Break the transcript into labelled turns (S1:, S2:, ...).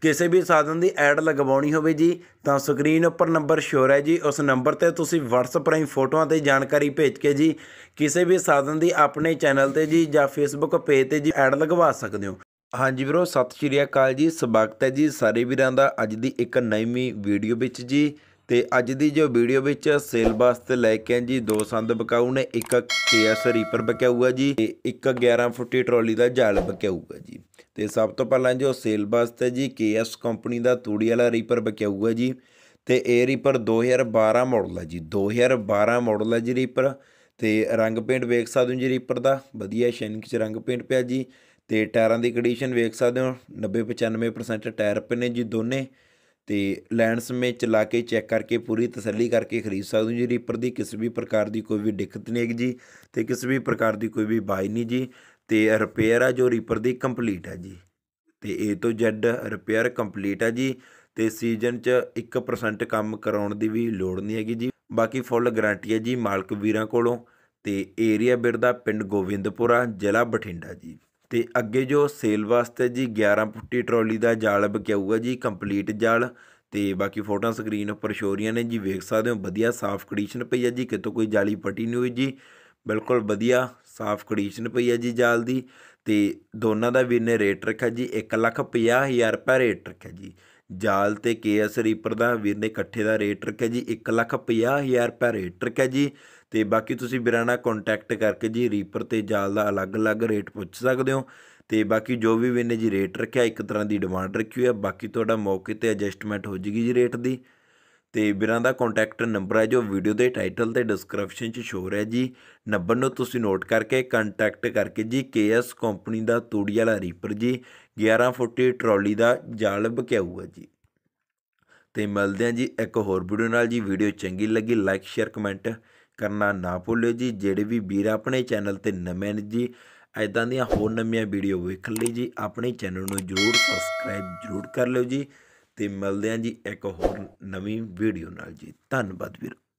S1: ਕਿਸੇ ਵੀ ਸਾਧਨ ਦੀ ਐਡ ਲਗਵਾਉਣੀ ਹੋਵੇ ਜੀ ਤਾਂ ਸਕਰੀਨ ਉੱਪਰ ਨੰਬਰ ਸ਼ੋਰ ਹੈ ਜੀ ਉਸ ਨੰਬਰ ਤੇ ਤੁਸੀਂ WhatsApp ਰਾਹੀਂ ਫੋਟੋਆਂ ਤੇ ਜਾਣਕਾਰੀ ਭੇਜ ਕੇ ਜੀ ਕਿਸੇ ਵੀ ਸਾਧਨ ਦੀ ਆਪਣੇ ਚੈਨਲ ਤੇ ਜੀ ਜਾਂ Facebook ਪੇਜ ਤੇ ਜੀ ਐਡ ਲਗਵਾ ਸਕਦੇ ਹੋ ਹਾਂਜੀ ਵੀਰੋ ਸਤਿ ਸ਼੍ਰੀ ਅਕਾਲ ਜੀ ਸਵਾਗਤ ਹੈ ਜੀ ਸਾਰੇ ਵੀਰਾਂ ਦਾ ਅੱਜ ਦੀ ਇੱਕ ਨਵੀਂ ਵੀਡੀਓ ਵਿੱਚ ਜੀ ਤੇ ਅੱਜ ਦੀ ਜੋ ਵੀਡੀਓ ਵਿੱਚ ਸੇਲ ਵਾਸਤੇ ਲੈ ਕੇ ਆਂ ਜੀ ਦੋ ਸੰਦ ਬਕਾਊ ਨੇ ਇੱਕ ਕੇਐਸ ਰੀਪਰ ਬਕਾਊਗਾ ਜੀ ਤੇ ਇੱਕ 11 ਫੁੱਟੀ ਟਰਾਲੀ ਦਾ ਜਾਲ ਹੋਊਗਾ ਜੀ ਤੇ ਸਭ ਤੋਂ ਪਹਿਲਾਂ ਜੋ ਸਿਲੇਬਸ ਤੇ ਜੀ ਕੇਐਸ ਕੰਪਨੀ ਦਾ ਤੂੜੀ ਵਾਲਾ ਰੀਪਰ ਬਕਿਆਊਗਾ ਜੀ ਤੇ ਇਹ ਰੀਪਰ 2012 ਮਾਡਲ ਹੈ ਜੀ 2012 ਮਾਡਲ ਹੈ ਜੀ ਰੀਪਰ ਤੇ ਰੰਗ ਪੇਂਟ ਵੇਖ ਸਕਦੇ ਹੋ ਜੀ ਰੀਪਰ ਦਾ ਵਧੀਆ ਸ਼ੈਨਿੰਗ ਚ ਰੰਗ ਪੇਂਟ ਪਿਆ ਜੀ ਤੇ ਟਾਇਰਾਂ ਦੀ ਕੰਡੀਸ਼ਨ ਵੇਖ ਸਕਦੇ ਹੋ 90 95% ਟਾਇਰ ਪਏ ਨੇ ਜੀ ਦੋਨੇ ਤੇ ਲੈਂਡਸ ਮੇ ਚਲਾ ਕੇ ਚੈੱਕ ਕਰਕੇ ਪੂਰੀ ਤਸੱਲੀ ਕਰਕੇ ਖਰੀਦ ਸਕਦੇ ਹੋ ਜੀ ਰੀਪਰ ਦੀ ਕਿਸੇ ਵੀ ਪ੍ਰਕਾਰ ਦੀ ਕੋਈ ਵੀ ਦਿੱਕਤ ਨਹੀਂ ਹੈ ਜੀ ਤੇ ਕਿਸੇ ਵੀ ਪ੍ਰਕਾਰ ਦੀ ਕੋਈ ਵੀ ਬਾਈ ਨਹੀਂ ਜੀ ਤੇ ਰਿਪੇਅਰ ਆ ਜੋ ਰੀਪਰ ਦੀ ਕੰਪਲੀਟ ਹੈ ਜੀ ਤੇ ਏ ਤੋਂ ਜੈੱਡ ਰਿਪੇਅਰ ਕੰਪਲੀਟ ਹੈ ਜੀ ਤੇ ਸੀਜ਼ਨ 'ਚ 1% ਕੰਮ ਕਰਾਉਣ ਦੀ ਵੀ ਲੋੜ ਨਹੀਂ ਹੈਗੀ ਜੀ ਬਾਕੀ ਫੁੱਲ ਗਾਰੰਟੀ ਹੈ ਜੀ ਮਾਲਕ ਵੀਰਾਂ ਕੋਲੋਂ ਤੇ ਏਰੀਆ ਬਿਰਦਾ ਪਿੰਡ ਗੋਵਿੰਦਪੁਰਾ ਜ਼ਿਲ੍ਹਾ ਬਠਿੰਡਾ ਜੀ ਤੇ ਅੱਗੇ ਜੋ ਸੇਲ ਵਾਸਤੇ ਜੀ 11 ਫੁੱਟੀ ਟਰਾਲੀ ਦਾ ਜਾਲ ਬਕਿਆਊਗਾ ਜੀ ਕੰਪਲੀਟ ਜਾਲ ਤੇ ਬਾਕੀ ਫੋਟੋਆਂ ਸਕਰੀਨ ਉੱਪਰ ਸ਼ੋਰੀਆਂ ਰਹੀਆਂ ਨੇ ਜੀ ਵੇਖ ਸਕਦੇ ਹੋ ਵਧੀਆ ਸਾਫ਼ ਕੰਡੀਸ਼ਨ ਪਈ ਹੈ ਜੀ ਕਿਤੋਂ ਕੋਈ ਜਾਲੀ ਪੱਟੀ ਨਹੀਂ ਹੋਈ ਜੀ ਬਿਲਕੁਲ ਵਧੀਆ ਸਾਫ਼ ਕੰਡੀਸ਼ਨ ਪਈ ਹੈ ਜੀ ਜਾਲ ਦੀ ਤੇ ਦੋਨਾਂ ਦਾ ਵੀ ਨੇ ਰੇਟ ਰੱਖਿਆ ਜੀ 1 ਲੱਖ 50 ਹਜ਼ਾਰ ਰੁਪਏ ਰੇਟ ਰੱਖਿਆ ਜੀ ਜਾਲ ਤੇ ਕੇਐਸ ਰੀਪਰ ਦਾ ਵੀਰ ਨੇ ਇਕੱਠੇ ਦਾ ਰੇਟ ਰੱਖਿਆ ਜੀ 1 ਲੱਖ 50 ਹਜ਼ਾਰ ਰੁਪਏ ਰੇਟ ਰੱਖਿਆ ਜੀ ਤੇ ਬਾਕੀ ਤੁਸੀਂ ਵੀਰਾਂ ਨਾਲ ਕੰਟੈਕਟ ਕਰਕੇ ਜੀ ਰੀਪਰ ਤੇ ਜਾਲ ਦਾ ਅਲੱਗ-ਅਲੱਗ ਰੇਟ ਪੁੱਛ ਸਕਦੇ ਹੋ ਤੇ ਬਾਕੀ ਜੋ ਵੀ ਵੀਰ ਨੇ ਜੀ ਰੇਟ ਰੱਖਿਆ ਇੱਕ ਤਰ੍ਹਾਂ ਦੀ ਡਿਮਾਂਡ ਰੱਖੀ ਹੋਈ ਹੈ ਬਾਕੀ ਤੁਹਾਡਾ ਮੌਕੇ ਤੇ ਐਡਜਸਟਮੈਂਟ ਹੋ ਜੇਗੀ ਜੀ ਰੇਟ ਦੀ ਤੇ ਵੀਰਾਂ ਦਾ ਕੰਟੈਕਟ ਨੰਬਰ ਹੈ ਜੋ ਵੀਡੀਓ ਦੇ ਟਾਈਟਲ ਤੇ ਡਿਸਕ੍ਰਿਪਸ਼ਨ 'ਚ ਸ਼ੋਅ ਰਿਹਾ ਜੀ ਨੰਬਰ ਨੂੰ ਤੁਸੀਂ ਨੋਟ ਕਰਕੇ ਕੰਟੈਕਟ ਕਰਕੇ ਜੀ ਕੇਐਸ ਕੰਪਨੀ ਦਾ ਤੂੜੀ ਵਾਲਾ ਰੀਪਰ ਜੀ 11 ਫੁੱਟੀ ਟਰਾਲੀ ਦਾ ਜਾਲ ਬਕਿਆਊਗਾ ਜੀ ਤੇ ਮਿਲਦੇ ਆ ਜੀ ਇੱਕ ਹੋਰ ਵੀਡੀਓ ਨਾਲ ਜੀ ਵੀਡੀਓ ਚੰਗੀ ਲੱਗੀ ਲਾਈਕ ਸ਼ੇਅਰ ਕਮੈਂਟ ਕਰਨਾ ਨਾ ਭੁੱਲਿਓ ਜੀ ਜਿਹੜੇ ਵੀ ਵੀਰ ਆਪਣੇ ਚੈਨਲ ਤੇ ਨਵੇਂ ਨੇ ਜੀ ਐਦਾਂ ਦੀਆਂ ਹੋਰ ਨਵੀਆਂ ਵੀਡੀਓ ਵੇਖਣ ਲਈ ਜੀ ਆਪਣੇ ਚੈਨਲ ਨੂੰ ਜਰੂਰ ਸਬਸਕ੍ਰਾਈਬ ਜਰੂਰ ਕਰ ਲਿਓ ਜੀ ਤੇ ਮਿਲਦੇ ਹਾਂ ਜੀ ਇੱਕ ਹੋਰ ਨਵੀਂ ਵੀਡੀਓ ਨਾਲ ਜੀ ਧੰਨਵਾਦ ਵੀਰੋ